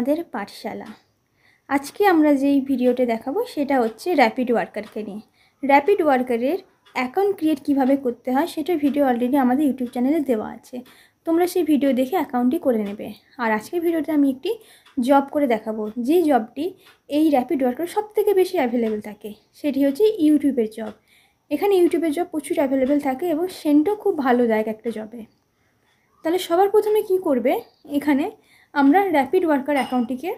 আমাদের পাঠশালা আজকে আমরা যেই ভিডিওটা দেখাবো সেটা হচ্ছে র্যাপিড ওয়ার্কারকে নিয়ে র্যাপিড ওয়ার্কারের অ্যাকাউন্ট ক্রিয়েট কিভাবে করতে হয় সেটা ভিডিও অলরেডি আমাদের ইউটিউব চ্যানেলে দেওয়া আছে তোমরা সেই ভিডিও দেখে অ্যাকাউন্টটি করে নেবে আর আজকের ভিডিওতে আমি একটি জব করে দেখাবো যে জবটি এই র্যাপিড ওয়ার্কার সবথেকে বেশি অ্যাভেলেবেল থাকে সেটি হচ্ছে ইউটিউবের জব এখানে ইউটিউবের জব প্রচুর অ্যাভেলেবেল থাকে এবং সেন্টও খুব ভালো দেয় একটা জবে তাহলে সবার প্রথমে কি করবে এখানে আমরা র্যাপিড ওয়ার্কার অ্যাকাউন্টটিকে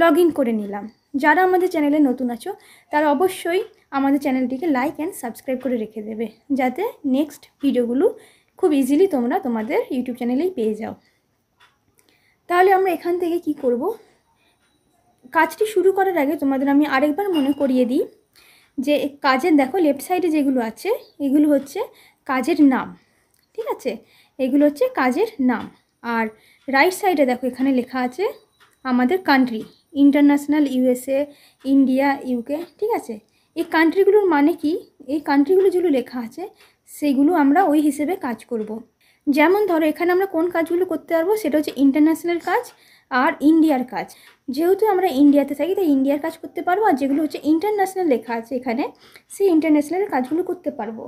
লগ ইন করে নিলাম যারা আমাদের চ্যানেলে নতুন আছো তারা অবশ্যই আমাদের চ্যানেলটিকে লাইক অ্যান্ড সাবস্ক্রাইব করে রেখে দেবে যাতে নেক্সট ভিডিওগুলো খুব ইজিলি তোমরা তোমাদের ইউটিউব চ্যানেলেই পেয়ে যাও তাহলে আমরা এখান থেকে কি করব কাজটি শুরু করার আগে তোমাদের আমি আরেকবার মনে করিয়ে দিই যে কাজের দেখো লেফট সাইডে যেগুলো আছে এগুলো হচ্ছে কাজের নাম ঠিক আছে এগুলো হচ্ছে কাজের নাম আর রাইট সাইডে দেখো এখানে লেখা আছে আমাদের country international USA India UK ঠিক আছে এই কান্ট্রিগুলোর মানে কি এই কান্ট্রিগুলো যেগুলো লেখা আছে সেগুলো আমরা ওই হিসেবে কাজ করব। যেমন ধরো এখানে আমরা কোন কাজগুলো করতে পারবো সেটা হচ্ছে ইন্টারন্যাশনাল কাজ আর ইন্ডিয়ার কাজ যেহেতু আমরা ইন্ডিয়াতে থাকি তাই ইন্ডিয়ার কাজ করতে পারবো আর যেগুলো হচ্ছে ইন্টারন্যাশনাল লেখা আছে এখানে সেই ইন্টারন্যাশনাল কাজগুলো করতে পারবো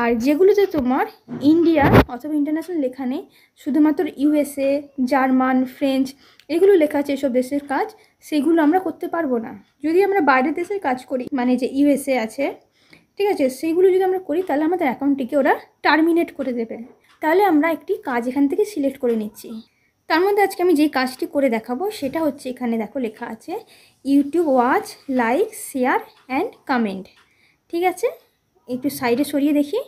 আর যেগুলোতে তোমার ইন্ডিয়া অথবা ইন্টারন্যাশনাল লেখা নেই শুধুমাত্র ইউএসএ জার্মান ফ্রেঞ্চ এগুলো লেখা আছে এসব দেশের কাজ সেগুলো আমরা করতে পারবো না যদি আমরা বাইরের দেশের কাজ করি মানে যে ইউএসএ আছে ঠিক আছে সেগুলো যদি আমরা করি তাহলে আমাদের অ্যাকাউন্টটিকে ওরা টার্মিনেট করে দেবে তাহলে আমরা একটি কাজ এখান থেকে সিলেক্ট করে নিচ্ছি তার মধ্যে আজকে আমি যে কাজটি করে দেখাবো সেটা হচ্ছে এখানে দেখো লেখা আছে YouTube watch like share and comment ঠিক আছে একটু সাইডে সরিয়ে দেখি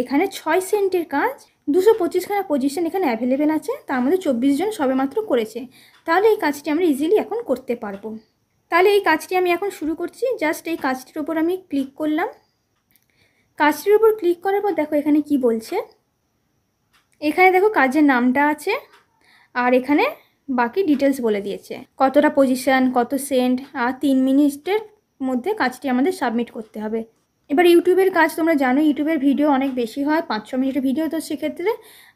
এখানে ছয় সেন্টের কাজ দুশো পঁচিশখানা পজিশন এখানে অ্যাভেলেবেল আছে তার মধ্যে চব্বিশ জন সবেমাত্র করেছে তাহলে এই কাজটি আমরা ইজিলি এখন করতে পারবো তাহলে এই কাজটি আমি এখন শুরু করছি জাস্ট এই কাজটির ওপর আমি ক্লিক করলাম কাজটির উপর ক্লিক করার পর দেখো এখানে কি বলছে এখানে দেখো কাজের নামটা আছে আর এখানে বাকি ডিটেলস বলে দিয়েছে কতটা পজিশান কত সেন্ট আর তিন মিনিটের মধ্যে কাজটি আমাদের সাবমিট করতে হবে এবার ইউটিউবের কাজ তোমরা জানো ইউটিউবের ভিডিও অনেক বেশি হয় পাঁচ ছ মিনিটের ভিডিও তো সেক্ষেত্রে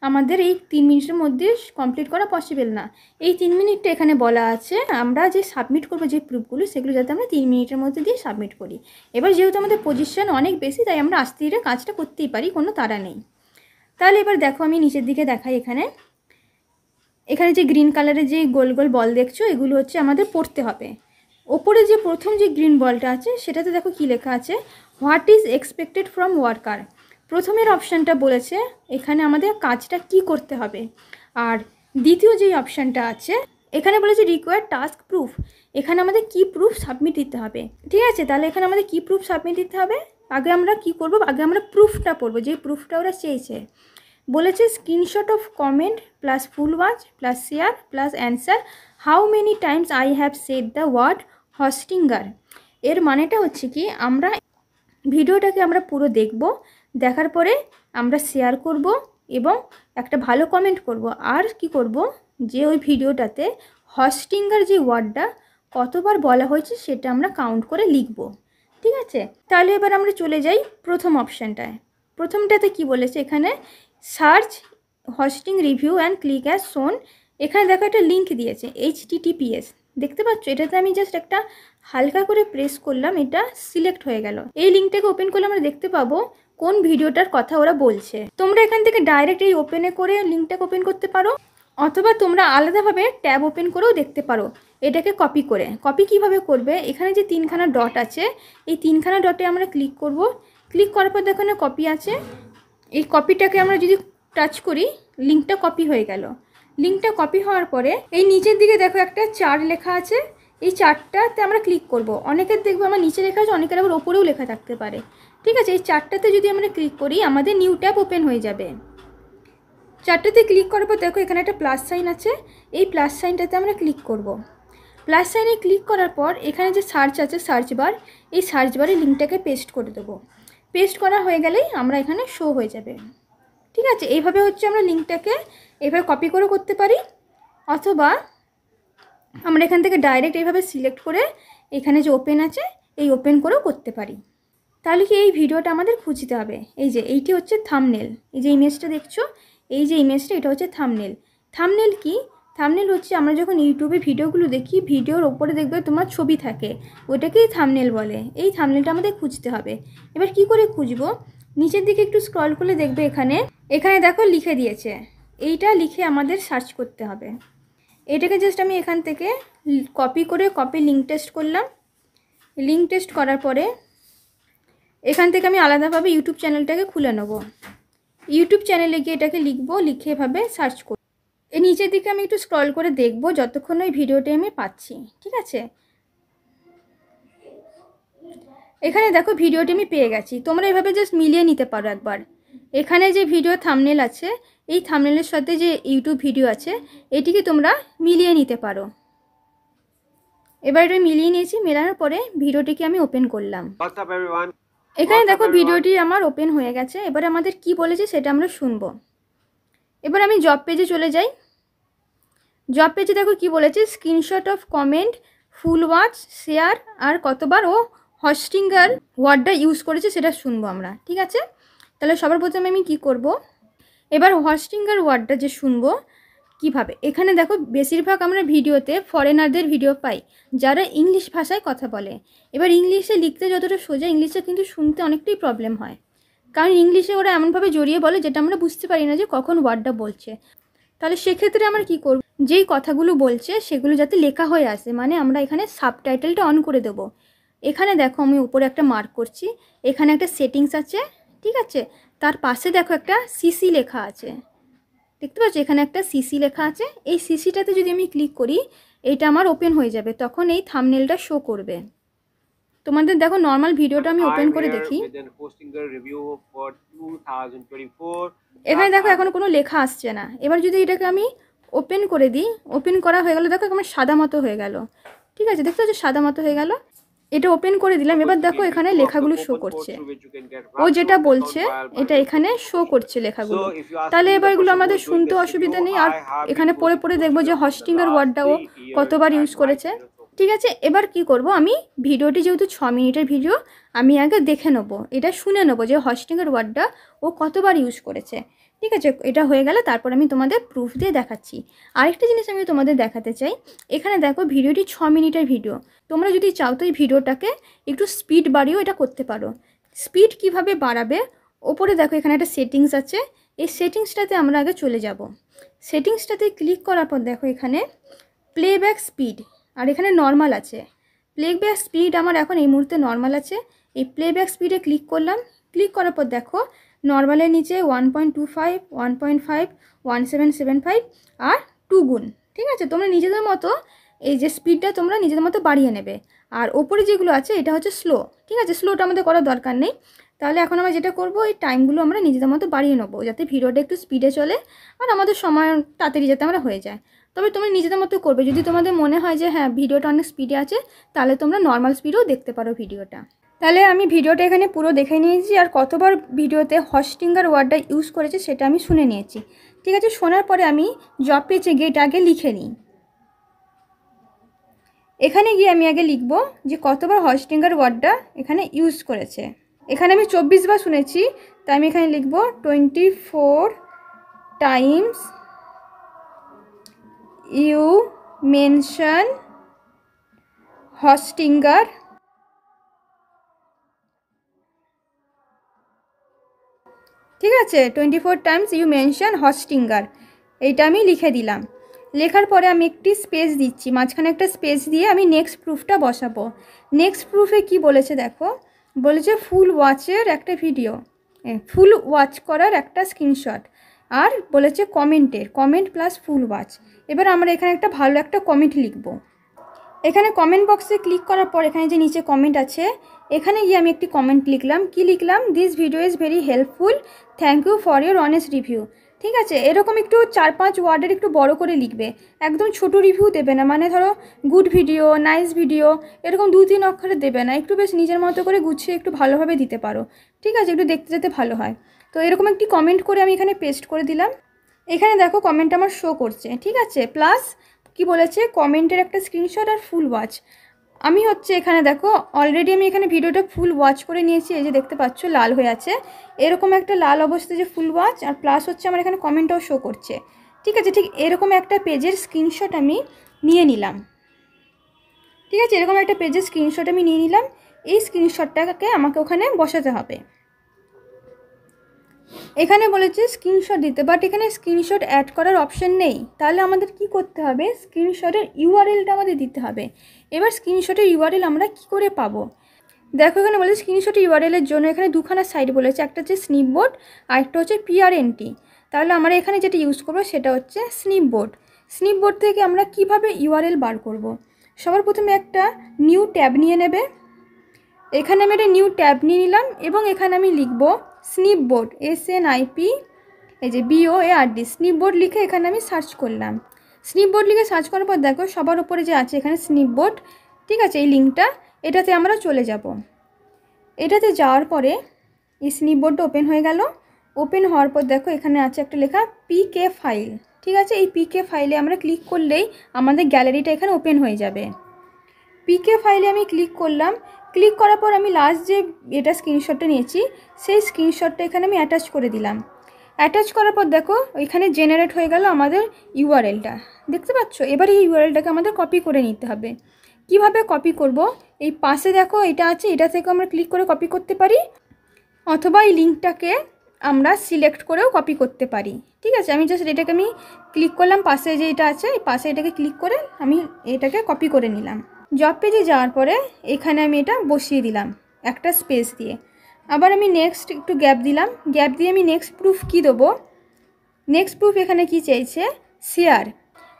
আমাদের এই তিন মিনিটের মধ্যে কমপ্লিট করা পসিবল না এই তিন মিনিটটা এখানে বলা আছে আমরা যে সাবমিট করবো যে প্রুফগুলো সেগুলো যাতে আমরা তিন মিনিটের মধ্যে দিয়ে সাবমিট করি এবার যেহেতু আমাদের পজিশন অনেক বেশি তাই আমরা আস্তে ধীরে কাজটা করতেই পারি কোনো তারা নেই তাহলে এবার দেখো আমি নিচের দিকে দেখাই এখানে এখানে যে গ্রিন কালারের যে গোল গোল বল দেখছো এগুলো হচ্ছে আমাদের পড়তে হবে ওপরে যে প্রথম যে গ্রিন বলটা আছে সেটাতে দেখো কি লেখা আছে what is expected from worker প্রথমের অপশানটা বলেছে এখানে আমাদের কাজটা কি করতে হবে আর দ্বিতীয় যেই অপশানটা আছে এখানে বলেছে রিকোয়ার টাস্ক প্রুফ এখানে আমাদের কি প্রুফ সাবমিট দিতে হবে ঠিক আছে তাহলে এখানে আমাদের কি প্রুফ সাবমিট দিতে হবে আগে আমরা কি করব আগে আমরা প্রুফটা পড়বো যে প্রুফটা ওরা চেয়েছে বলেছে screenshot of comment plus full watch plus share plus answer how many times I have said the word Hostinger এর মানেটা হচ্ছে কি আমরা ভিডিওটাকে আমরা পুরো দেখব দেখার পরে আমরা শেয়ার করব এবং একটা ভালো কমেন্ট করব আর কি করব যে ওই ভিডিওটাতে হস্টিঙ্গার যে ওয়ার্ডটা কতবার বলা হয়েছে সেটা আমরা কাউন্ট করে লিখব ঠিক আছে তাহলে এবার আমরা চলে যাই প্রথম অপশানটায় প্রথমটাতে কি বলেছে এখানে search hosting review and click as soon এখানে দেখো একটা লিঙ্ক দিয়েছে এইচটিটিপিএস দেখতে পাচ্ছ এটাতে আমি জাস্ট একটা হালকা করে প্রেস করলাম এটা সিলেক্ট হয়ে গেল এই লিঙ্কটাকে ওপেন করলে আমরা দেখতে পাবো কোন ভিডিওটার কথা ওরা বলছে তোমরা এখান থেকে ডাইরেক্ট এই ওপেনে করে লিঙ্কটাকে ওপেন করতে পারো অথবা তোমরা আলাদাভাবে ট্যাব ওপেন করেও দেখতে পারো এটাকে কপি করে কপি কিভাবে করবে এখানে যে তিনখানা ডট আছে এই তিনখানা ডটে আমরা ক্লিক করব ক্লিক করার পর দেখো কপি আছে এই কপিটাকে আমরা যদি টাচ করি লিঙ্কটা কপি হয়ে গেল লিঙ্কটা কপি হওয়ার পরে এই নিচের দিকে দেখো একটা চার লেখা আছে এই চারটাতে আমরা ক্লিক করব অনেকের দেখবো আমার নিচে লেখা আছে অনেকের আবার ওপরেও লেখা থাকতে পারে ঠিক আছে এই চারটাতে যদি আমরা ক্লিক করি আমাদের নিউ ট্যাব ওপেন হয়ে যাবে চারটাতে ক্লিক করার পর দেখো এখানে একটা প্লাস সাইন আছে এই প্লাস সাইনটাতে আমরা ক্লিক করব। প্লাস সাইনে ক্লিক করার পর এখানে যে সার্চ আছে সার্চ বার এই সার্চ বারে লিঙ্কটাকে পেস্ট করে দেবো পেস্ট করা হয়ে গেলেই আমরা এখানে শো হয়ে যাবে ঠিক আছে এইভাবে হচ্ছে আমরা লিঙ্কটাকে এভাবে কপি করেও করতে পারি অথবা আমরা এখান থেকে ডাইরেক্ট এইভাবে সিলেক্ট করে এখানে যে ওপেন আছে এই ওপেন করেও করতে পারি তাহলে কি এই ভিডিওটা আমাদের খুঁজতে হবে এই যে এইটি হচ্ছে থামনেল এই যে ইমেজটা দেখছো এই যে ইমেজটা এটা হচ্ছে থামনেল থামনেল কি থামনেল হচ্ছে আমরা যখন ইউটিউবে ভিডিওগুলো দেখি ভিডিওর ওপরে দেখবে তোমার ছবি থাকে ওটাকেই থামনেল বলে এই থামনেলটা আমাদের খুঁজতে হবে এবার কি করে খুঁজবো নিচের দিকে একটু স্ক্রল করলে দেখবে এখানে এখানে দেখো লিখে দিয়েছে এইটা লিখে আমাদের সার্চ করতে হবে এটাকে জাস্ট আমি এখান থেকে কপি করে কপি লিঙ্ক টেস্ট করলাম লিঙ্ক টেস্ট করার পরে এখান থেকে আমি আলাদাভাবে ইউটিউব চ্যানেলটাকে খুলে নেব ইউটিউব চ্যানেলে গিয়ে এটাকে লিখবো লিখে এভাবে সার্চ করব এই নিচের দিকে আমি একটু স্ক্রল করে দেখব যতক্ষণ ওই ভিডিওটি আমি পাচ্ছি ঠিক আছে এখানে দেখো ভিডিওটি আমি পেয়ে গেছি তোমরা এভাবে জাস্ট মিলিয়ে নিতে পারো একবার এখানে যে ভিডিও থামনেল আছে এই থামনেলের সাথে যে ইউটিউব ভিডিও আছে এটিকে তোমরা মিলিয়ে নিতে পারো এবার এটা মিলিয়ে নিয়েছি মেলানোর পরে ভিডিওটিকে আমি ওপেন করলাম এখানে দেখো ভিডিওটি আমার ওপেন হয়ে গেছে এবার আমাদের কি বলেছে সেটা আমরা শুনবো এবার আমি জব পেজে চলে যাই জব পেজে দেখো কি বলেছে screenshot of comment full watch share আর কতবার ও হস্টিঙ্গার ওয়ার্ডটা ইউজ করেছে সেটা শুনবো আমরা ঠিক আছে তাহলে সবার প্রথমে আমি কি করব এবার হস্টিঙ্গার ওয়ার্ডটা যে শুনবো কিভাবে এখানে দেখো বেশিরভাগ আমরা ভিডিওতে ফরেনারদের ভিডিও পাই যারা ইংলিশ ভাষায় কথা বলে এবার ইংলিশে লিখতে যতটা সোজা ইংলিশে কিন্তু শুনতে অনেকটাই প্রবলেম হয় কারণ ইংলিশে ওরা এমনভাবে জড়িয়ে বলে যেটা আমরা বুঝতে পারি না যে কখন ওয়ার্ডটা বলছে তাহলে সেক্ষেত্রে আমরা কি করব যেই কথাগুলো বলছে সেগুলো যাতে লেখা হয়ে আসে মানে আমরা এখানে সাবটাইটেলটা অন করে দেব এখানে দেখো আমি উপরে একটা মার্ক করছি এখানে একটা সেটিংস আছে ঠিক আছে তার পাশে দেখো একটা সিসি লেখা আছে দেখতে পাচ্ছ এখানে একটা সিসি লেখা আছে এই সিসিটাতে যদি আমি ক্লিক করি এটা আমার ওপেন হয়ে যাবে তখন এই থামনেলটা শো করবে তোমাদের দেখো নর্মাল ভিডিওটা আমি ওপেন করে দেখি এখানে দেখো এখন কোনো লেখা আসছে না এবার যদি এটাকে আমি ওপেন করে দিই ওপেন করা হয়ে গেল দেখো আমার সাদা মতো হয়ে গেল ঠিক আছে দেখতে পাচ্ছ সাদা মতো হয়ে গেল এটা ওপেন করে দিলাম এবার দেখো এখানে লেখাগুলো শো করছে ও যেটা বলছে এটা এখানে শো করছে লেখাগুলো তাহলে এবার এগুলো আমাদের শুনতে অসুবিধা নেই আর এখানে পড়ে পড়ে দেখবো যে হস্টিংয়ের ওয়ার্ডটা ও কতবার ইউজ করেছে ঠিক আছে এবার কি করব আমি ভিডিওটি যেহেতু ছ মিনিটের ভিডিও আমি আগে দেখে নেবো এটা শুনে নেবো যে হস্টিংয়ের ওয়ার্ডটা ও কতবার ইউজ করেছে ঠিক আছে এটা হয়ে গেলে তারপর আমি তোমাদের প্রুফ দিয়ে দেখাচ্ছি আরেকটা জিনিস আমি তোমাদের দেখাতে চাই এখানে দেখো ভিডিওটি ছ মিনিটের ভিডিও তোমরা যদি চাও তো এই ভিডিওটাকে একটু স্পিড বাড়িয়েও এটা করতে পারো স্পিড কিভাবে বাড়াবে ওপরে দেখো এখানে একটা সেটিংস আছে এই সেটিংসটাতে আমরা আগে চলে যাব সেটিংসটাতে ক্লিক করার পর দেখো এখানে প্লেব্যাক স্পিড আর এখানে নর্মাল আছে প্লেব্যাক স্পিড আমার এখন এই মুহূর্তে নর্মাল আছে এই প্লেব্যাক স্পিডে ক্লিক করলাম ক্লিক করার পর দেখো নর্মালের নিচে one point two five one point five one seven seven five আর টু গুণ ঠিক আছে তোমরা নিজেদের মতো এই যে স্পিডটা তোমরা নিজেদের মতো বাড়িয়ে নেবে আর ওপরে যেগুলো আছে এটা হচ্ছে স্লো ঠিক আছে স্লোটা আমাদের করার দরকার নেই তাহলে এখন আমরা যেটা করব এই টাইমগুলো আমরা নিজেদের মতো বাড়িয়ে নেবো যাতে ভিডিওটা একটু স্পিডে চলে আর আমাদের সময় তাড়াতাড়ি যাতে আমরা হয়ে যায় তবে তোমরা নিজেদের মতো করবে যদি তোমাদের মনে হয় যে হ্যাঁ ভিডিওটা অনেক স্পিডে আছে তাহলে তোমরা নর্মাল স্পিডেও দেখতে পারো ভিডিওটা তাহলে আমি ভিডিওটা এখানে পুরো দেখে নিয়েছি আর কতবার ভিডিওতে হস্টিঙ্গার ওয়ার্ডটা ইউজ করেছে সেটা আমি শুনে নিয়েছি ঠিক আছে শোনার পরে আমি জব পেজে গিয়ে এটা আগে লিখে নিই এখানে গিয়ে আমি আগে লিখব যে কতবার হস্টিঙ্গার ওয়ার্ডটা এখানে ইউজ করেছে এখানে আমি চব্বিশ বার শুনেছি তাই আমি এখানে লিখব twenty four times you mention Hostinger ঠিক আছে twenty four times you mention Hostinger এইটা আমি লিখে দিলাম লেখার পরে আমি একটি স্পেস দিচ্ছি মাঝখানে একটা স্পেস দিয়ে আমি নেক্সট প্রুফটা বসাবো নেক্সট প্রুফে কি বলেছে দেখো বলেছে ফুল ওয়াচের একটা ভিডিও ফুল ওয়াচ করার একটা স্ক্রিনশট আর বলেছে কমেন্টের কমেন্ট প্লাস ফুল ওয়াচ এবার আমরা এখানে একটা ভালো একটা কমেন্ট লিখবো এখানে কমেন্ট বক্সে ক্লিক করার পর এখানে যে নিচে কমেন্ট আছে এখানে গিয়ে আমি একটি কমেন্ট লিখলাম কি লিখলাম this video is very helpful thank you for your honest review ঠিক আছে এরকম একটু চার পাঁচ ওয়ার্ডের একটু বড় করে লিখবে একদম ছোট রিভিউ দেবে না মানে ধরো গুড ভিডিও নাইস ভিডিও এরকম দু তিন অক্ষরে দেবে না একটু বেশ নিজের মতো করে গুছিয়ে একটু ভালোভাবে দিতে পারো ঠিক আছে একটু দেখতে যেতে ভালো হয় তো এরকম একটি কমেন্ট করে আমি এখানে পেস্ট করে দিলাম এখানে দেখো কমেন্ট আমার শো করছে ঠিক আছে প্লাস কি বলেছে কমেন্টের একটা স্ক্রিনশট আর ফুল ওয়াচ আমি হচ্ছে এখানে দেখো অলরেডি আমি এখানে ভিডিওটা ফুল ওয়াচ করে নিয়েছি এই যে দেখতে পাচ্ছ লাল হয়ে আছে এরকম একটা লাল অবস্থা যে ফুল ওয়াচ আর প্লাস হচ্ছে আমার এখানে কমেন্টটাও শো করছে ঠিক আছে ঠিক এরকম একটা পেজের স্ক্রিনশট আমি নিয়ে নিলাম ঠিক আছে এরকম একটা পেজের স্ক্রিনশট আমি নিয়ে নিলাম এই স্ক্রিনশটটাকে আমাকে ওখানে বসাতে হবে এখানে বলেছে স্ক্রিনশট দিতে বাট এখানে স্ক্রিনশট অ্যাড করার অপশান নেই তাহলে আমাদের কি করতে হবে স্ক্রিনশটের ইউআরএলটা আমাদের দিতে হবে এবার স্ক্রিনশটের ইউআরএল আমরা কি করে পাবো দেখো এখানে বলেছে স্ক্রিনশট ইউআরএলের জন্য এখানে দুখানা সাইট বলেছে একটা হচ্ছে স্নিপবোর্ড আরেকটা হচ্ছে পিআরএনটি তাহলে আমরা এখানে যেটা ইউজ করবো সেটা হচ্ছে স্নিপবোর্ড স্নিপবোর্ড থেকে আমরা কিভাবে ইউআরএল বার করব। সবার প্রথমে একটা নিউ ট্যাব নিয়ে নেবে এখানে আমি একটা নিউ ট্যাব নিয়ে নিলাম এবং এখানে আমি লিখবো snipboard S N I P এই যে B O A R D snipboard লিখে এখানে আমি সার্চ করলাম স্নিপ বোর্ড লিখে সার্চ করার পর দেখো সবার উপরে যে আছে এখানে স্নিপ বোর্ড ঠিক আছে এই লিঙ্কটা এটাতে আমরা চলে যাব এটাতে যাওয়ার পরে এই স্নিপ বোর্ডটা ওপেন হয়ে গেল ওপেন হওয়ার পর দেখো এখানে আছে একটা লেখা পিকে ফাইল ঠিক আছে এই পিকে ফাইলে আমরা ক্লিক করলেই আমাদের গ্যালারিটা এখানে ওপেন হয়ে যাবে পিকে ফাইলে আমি ক্লিক করলাম ক্লিক করার পর আমি লাস্ট যে এটা স্ক্রিনশটটা নিয়েছি সেই স্ক্রিনশটটা এখানে আমি অ্যাটাচ করে দিলাম অ্যাটাচ করার পর দেখো ওইখানে জেনারেট হয়ে গেল আমাদের ইউআরএলটা দেখতে পাচ্ছ এবার এই ইউআরএলটাকে আমাদের কপি করে নিতে হবে কিভাবে কপি করব এই পাশে দেখো এটা আছে এটা থেকে আমরা ক্লিক করে কপি করতে পারি অথবা এই লিঙ্কটাকে আমরা সিলেক্ট করেও কপি করতে পারি ঠিক আছে আমি জাস্ট এটাকে আমি ক্লিক করলাম পাশে যে এটা আছে এই পাশে এটাকে ক্লিক করে আমি এটাকে কপি করে নিলাম জব পেজে যাওয়ার পরে এখানে আমি এটা বসিয়ে দিলাম একটা স্পেস দিয়ে আবার আমি নেক্সট একটু গ্যাপ দিলাম গ্যাপ দিয়ে আমি নেক্সট প্রুফ কি দেবো নেক্সট প্রুফ এখানে কি চাইছে শেয়ার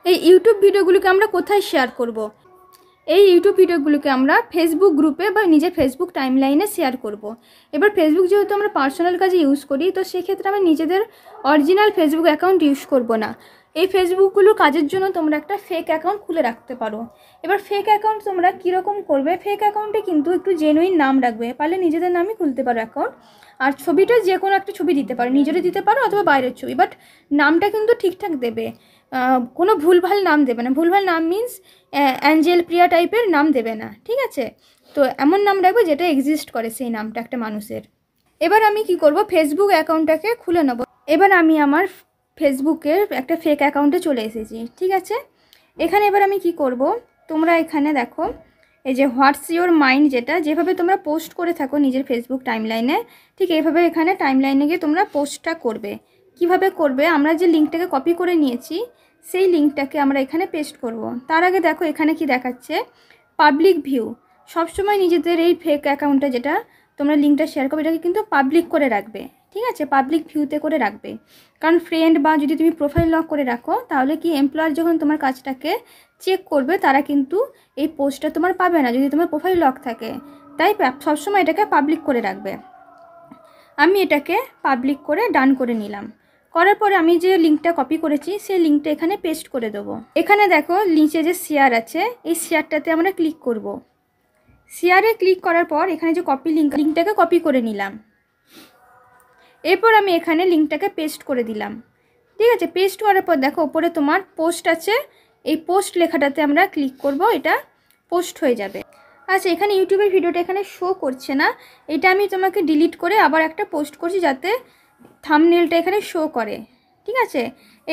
এই ইউটিউব ভিডিওগুলোকে আমরা কোথায় শেয়ার করব। এই ইউটিউব ভিডিওগুলোকে আমরা ফেসবুক গ্রুপে বা নিজের ফেসবুক টাইমলাইনে শেয়ার করব। এবার ফেসবুক যেহেতু আমরা পার্সোনাল কাজে ইউজ করি তো সেক্ষেত্রে আমি নিজেদের অরিজিনাল ফেসবুক অ্যাকাউন্ট ইউজ করব না এই ফেসবুকগুলো কাজের জন্য তোমরা একটা ফেক অ্যাকাউন্ট খুলে রাখতে পারো এবার ফেক অ্যাকাউন্ট তোমরা কীরকম করবে ফেক অ্যাকাউন্টে কিন্তু একটু জেনুইন নাম রাখবে পারলে নিজেদের নামই খুলতে পারো অ্যাকাউন্ট আর ছবিটা যে কোনো একটা ছবি দিতে পারো নিজেরও দিতে পারো অথবা বাইরের ছবি বাট নামটা কিন্তু ঠিকঠাক দেবে কোনো ভুলভাল নাম দেবে না ভুলভাল নাম মিন্স অ্যাঞ্জেল প্রিয়া টাইপের নাম দেবে না ঠিক আছে তো এমন নাম রাখবে যেটা এক্সিস্ট করে সেই নামটা একটা মানুষের এবার আমি কি করব ফেসবুক অ্যাকাউন্টটাকে খুলে নেবো এবার আমি আমার ফেসবুকের একটা ফেক অ্যাকাউন্টে চলে এসেছি ঠিক আছে এখানে এবার আমি কি করব তোমরা এখানে দেখো এই যে হোয়াটস ইউর মাইন্ড যেটা যেভাবে তোমরা পোস্ট করে থাকো নিজের ফেসবুক টাইমলাইনে ঠিক এভাবে এখানে টাইমলাইনে গিয়ে তোমরা পোস্টটা করবে কিভাবে করবে আমরা যে লিঙ্কটাকে কপি করে নিয়েছি সেই লিঙ্কটাকে আমরা এখানে পেস্ট করব। তার আগে দেখো এখানে কি দেখাচ্ছে পাবলিক ভিউ সবসময় নিজেদের এই ফেক অ্যাকাউন্টটা যেটা তোমরা লিঙ্কটা শেয়ার করবে এটাকে কিন্তু পাবলিক করে রাখবে ঠিক আছে পাবলিক ভিউতে করে রাখবে কারণ ফ্রেন্ড বা যদি তুমি প্রোফাইল লক করে রাখো তাহলে কি এমপ্লয়ার যখন তোমার কাজটাকে চেক করবে তারা কিন্তু এই পোস্টটা তোমার পাবে না যদি তোমার প্রোফাইল লক থাকে তাই সবসময় এটাকে পাবলিক করে রাখবে আমি এটাকে পাবলিক করে ডান করে নিলাম করার পরে আমি যে লিঙ্কটা কপি করেছি সেই লিঙ্কটা এখানে পেস্ট করে দেবো এখানে দেখো নিচে যে শেয়ার আছে এই শেয়ারটাতে আমরা ক্লিক করব। শেয়ারে ক্লিক করার পর এখানে যে কপি লিঙ্ক লিঙ্কটাকে কপি করে নিলাম এরপর আমি এখানে লিঙ্কটাকে পেস্ট করে দিলাম ঠিক আছে পেস্ট করার পর দেখো ওপরে তোমার পোস্ট আছে এই পোস্ট লেখাটাতে আমরা ক্লিক করব এটা পোস্ট হয়ে যাবে আচ্ছা এখানে ইউটিউবের ভিডিওটা এখানে শো করছে না এটা আমি তোমাকে ডিলিট করে আবার একটা পোস্ট করছি যাতে থামনেলটা এখানে শো করে ঠিক আছে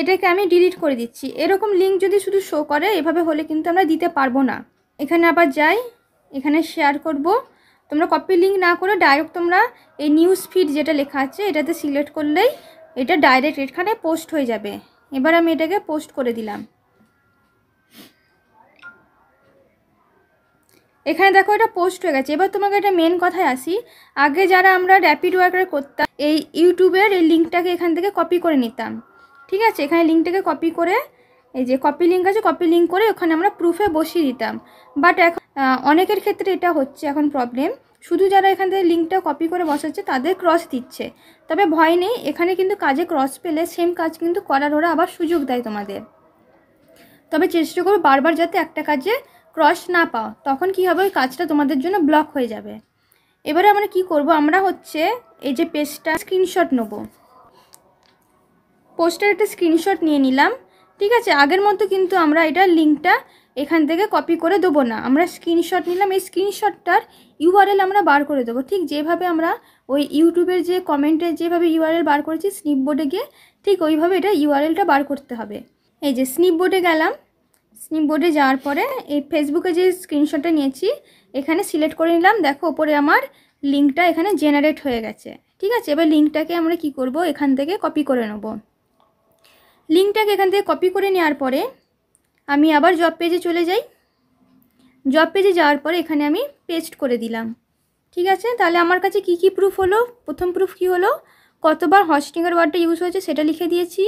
এটাকে আমি ডিলিট করে দিচ্ছি এরকম লিঙ্ক যদি শুধু শো করে এভাবে হলে কিন্তু আমরা দিতে পারবো না এখানে আবার যাই এখানে শেয়ার করবো তোমরা কপি লিঙ্ক না করে ডাইরেক্ট তোমরা এই নিউজ ফিড যেটা লেখা আছে এটাতে সিলেক্ট করলেই এটা ডাইরেক্ট এখানে পোস্ট হয়ে যাবে এবার আমি এটাকে পোস্ট করে দিলাম এখানে দেখো এটা পোস্ট হয়ে গেছে এবার তোমাকে এটা মেন কথায় আসি আগে যারা আমরা র্যাপিড ওয়ার্কার করতাম এই ইউটিউবের এই লিঙ্কটাকে এখান থেকে কপি করে নিতাম ঠিক আছে এখানে লিঙ্কটাকে কপি করে এই যে কপি লিঙ্ক আছে কপি লিঙ্ক করে ওখানে আমরা প্রুফে বসিয়ে দিতাম বাট এখন অনেকের ক্ষেত্রে এটা হচ্ছে এখন প্রবলেম শুধু যারা এখান থেকে লিঙ্কটা কপি করে বসাচ্ছে তাদের ক্রস দিচ্ছে তবে ভয় নেই এখানে কিন্তু কাজে ক্রস পেলে সেম কাজ কিন্তু করার ওরা আবার সুযোগ দেয় তোমাদের তবে চেষ্টা করো বারবার যাতে একটা কাজে ক্রস না পাও তখন কি হবে ওই কাজটা তোমাদের জন্য ব্লক হয়ে যাবে এবারে আমরা কি করব আমরা হচ্ছে এই যে পেজটা স্ক্রিনশট নেব পোস্টার একটা স্ক্রিনশট নিয়ে নিলাম ঠিক আছে আগের মতো কিন্তু আমরা এটা লিঙ্কটা এখান থেকে কপি করে দেবো না আমরা স্ক্রিনশট নিলাম এই স্ক্রিনশটটার ইউআরএল আমরা বার করে দেবো ঠিক যেভাবে আমরা ওই ইউটিউবের যে কমেন্টের যেভাবে ইউআরএল বার করেছি স্নিপ বোর্ডে গিয়ে ঠিক ওইভাবে এটা ইউআরএলটা বার করতে হবে এই যে স্নিপ বোর্ডে গেলাম স্নিপ বোর্ডে যাওয়ার পরে এই ফেসবুকে যে স্ক্রিনশটটা নিয়েছি এখানে সিলেক্ট করে নিলাম দেখো ওপরে আমার লিঙ্কটা এখানে জেনারেট হয়ে গেছে ঠিক আছে এবার লিঙ্কটাকে আমরা কি করব এখান থেকে কপি করে নেব লিঙ্কটাকে এখান থেকে কপি করে নেওয়ার পরে আমি আবার জব পেজে চলে যাই জব পেজে যাওয়ার পরে এখানে আমি পেস্ট করে দিলাম ঠিক আছে তাহলে আমার কাছে কি কি প্রুফ হলো প্রথম প্রুফ কি হলো কতবার হস্টিংয়ের ওয়ার্ডটা ইউজ হয়েছে সেটা লিখে দিয়েছি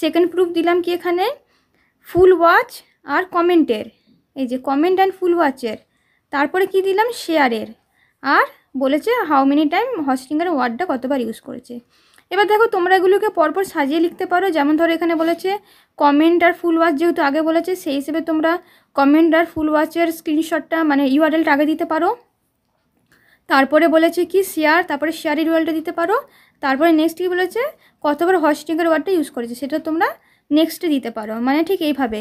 সেকেন্ড প্রুফ দিলাম কি এখানে ফুল ওয়াচ আর কমেন্টের এই যে কমেন্ট অ্যান্ড ফুল ওয়াচের তারপরে কি দিলাম শেয়ারের আর বলেছে হাউ মেনি টাইম হস্টিংয়ের ওয়ার্ডটা কতবার ইউজ করেছে এবার দেখো তোমরা এগুলোকে পরপর সাজিয়ে লিখতে পারো যেমন ধরো এখানে বলেছে কমেন্ট আর ফুল ওয়াচ যেহেতু আগে বলেছে সেই হিসেবে তোমরা কমেন্ট আর ফুল ওয়াচের স্ক্রিনশটটা মানে ইউআরএলটা আগে দিতে পারো তারপরে বলেছে কি শেয়ার তারপরে শেয়ার ইউআরএলটা দিতে পারো তারপরে নেক্সট কী বলেছে কতবার হসটিংয়ের ওয়ার্ডটা ইউজ করেছে সেটা তোমরা নেক্সটে দিতে পারো মানে ঠিক এইভাবে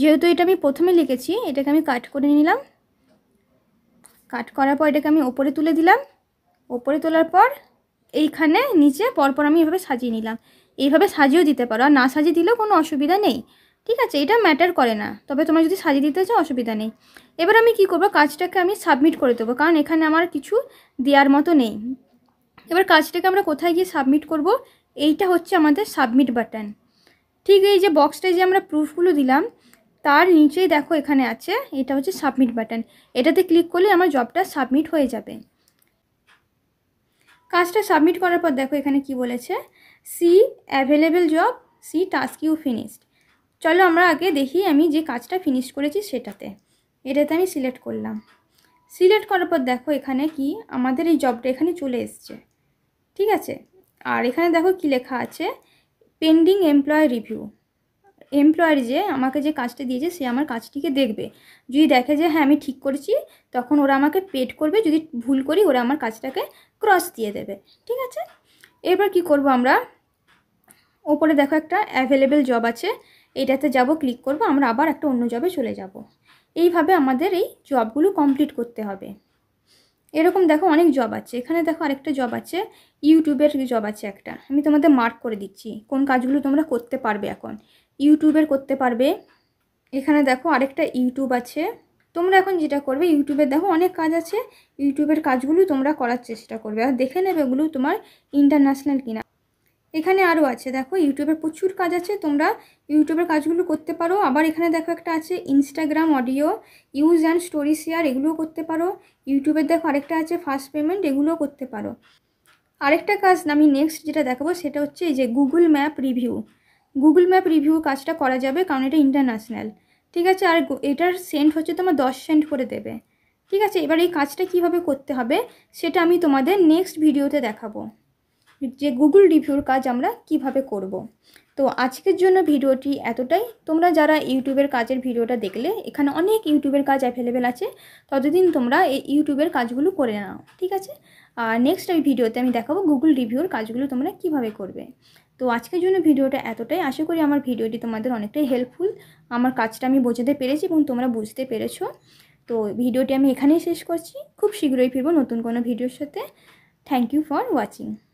যেহেতু এটা আমি প্রথমে লিখেছি এটাকে আমি কাট করে নিলাম কাট করার পর এটাকে আমি ওপরে তুলে দিলাম ওপরে তোলার পর এইখানে নিচে পরপর আমি এভাবে সাজিয়ে নিলাম এইভাবে সাজিয়েও দিতে পারো আর না সাজিয়ে দিলেও কোনো অসুবিধা নেই ঠিক আছে এটা ম্যাটার করে না তবে তোমার যদি সাজিয়ে দিতে চাও অসুবিধা নেই এবার আমি কি করব কাজটাকে আমি সাবমিট করে দেবো কারণ এখানে আমার কিছু দেওয়ার মতো নেই এবার কাজটাকে আমরা কোথায় গিয়ে সাবমিট করব এইটা হচ্ছে আমাদের সাবমিট বাটন ঠিক এই যে বক্সটায় যে আমরা প্রুফগুলো দিলাম তার নিচেই দেখো এখানে আছে এটা হচ্ছে সাবমিট বাটন এটাতে ক্লিক করলে আমার জবটা সাবমিট হয়ে যাবে কাজটা সাবমিট করার পর দেখো এখানে কি বলেছে see available job see task you finished চলো আমরা আগে দেখি আমি যে কাজটা ফিনিশ করেছি সেটাতে এটাতে আমি সিলেক্ট করলাম সিলেক্ট করার পর দেখো এখানে কি আমাদের এই জবটা এখানে চলে এসছে ঠিক আছে আর এখানে দেখো কি লেখা আছে পেন্ডিং এমপ্লয় রিভিউ এমপ্লয়ার যে আমাকে যে কাজটা দিয়েছে সে আমার কাজটিকে দেখবে যদি দেখে যে হ্যাঁ আমি ঠিক করেছি তখন ওরা আমাকে পেড করবে যদি ভুল করি ওরা আমার কাজটাকে ক্রস দিয়ে দেবে ঠিক আছে এরপর কি করব আমরা ওপরে দেখো একটা অ্যাভেলেবেল জব আছে এটাতে যাব ক্লিক করব আমরা আবার একটা অন্য জবে চলে যাব এইভাবে আমাদের এই জবগুলো কমপ্লিট করতে হবে এরকম দেখো অনেক জব আছে এখানে দেখো আরেকটা জব আছে ইউটিউবের জব আছে একটা আমি তোমাদের মার্ক করে দিচ্ছি কোন কাজগুলো তোমরা করতে পারবে এখন ইউটিউবের করতে পারবে এখানে দেখো আরেকটা ইউটিউব আছে তোমরা এখন যেটা করবে ইউটিউবে দেখো অনেক কাজ আছে ইউটিউবের কাজগুলো তোমরা করার চেষ্টা করবে আর দেখে নেবে এগুলো তোমার ইন্টারন্যাশনাল কিনা এখানে আরও আছে দেখো ইউটিউবের প্রচুর কাজ আছে তোমরা ইউটিউবের কাজগুলো করতে পারো আবার এখানে দেখো একটা আছে Instagram audio use and story share এগুলোও করতে পারো ইউটিউবের দেখো আরেকটা আছে ফার্স্ট পেমেন্ট এগুলোও করতে পারো আরেকটা কাজ আমি নেক্সট যেটা দেখাবো সেটা হচ্ছে এই যে Google map review Google map review কাজটা করা যাবে কারণ এটা ইন্টারন্যাশনাল ঠিক আছে আর এটার সেন্ট হচ্ছে তোমার দশ সেন্ট করে দেবে ঠিক আছে এবার এই কাজটা কিভাবে করতে হবে সেটা আমি তোমাদের নেক্সট ভিডিওতে দেখাবো যে গুগল রিভিউর কাজ আমরা কিভাবে করব। তো আজকের জন্য ভিডিওটি এতটাই তোমরা যারা ইউটিউবের কাজের ভিডিওটা দেখলে এখানে অনেক ইউটিউবের কাজ অ্যাভেলেবেল আছে ততদিন তোমরা এই ইউটিউবের কাজগুলো করে নাও ঠিক আছে আর নেক্সট ওই ভিডিওতে আমি দেখাবো গুগল রিভিউর কাজগুলো তোমরা কিভাবে করবে তো আজকের জন্য ভিডিওটা এতটাই আশা করি আমার ভিডিওটি তোমাদের অনেকটাই হেল্পফুল আমার কাজটা আমি বোঝাতে পেরেছি এবং তোমরা বুঝতে পেরেছো তো ভিডিওটি আমি এখানেই শেষ করছি খুব শীঘ্রই ফিরবো নতুন কোনো ভিডিওর সাথে থ্যাংক ইউ ফর ওয়াচিং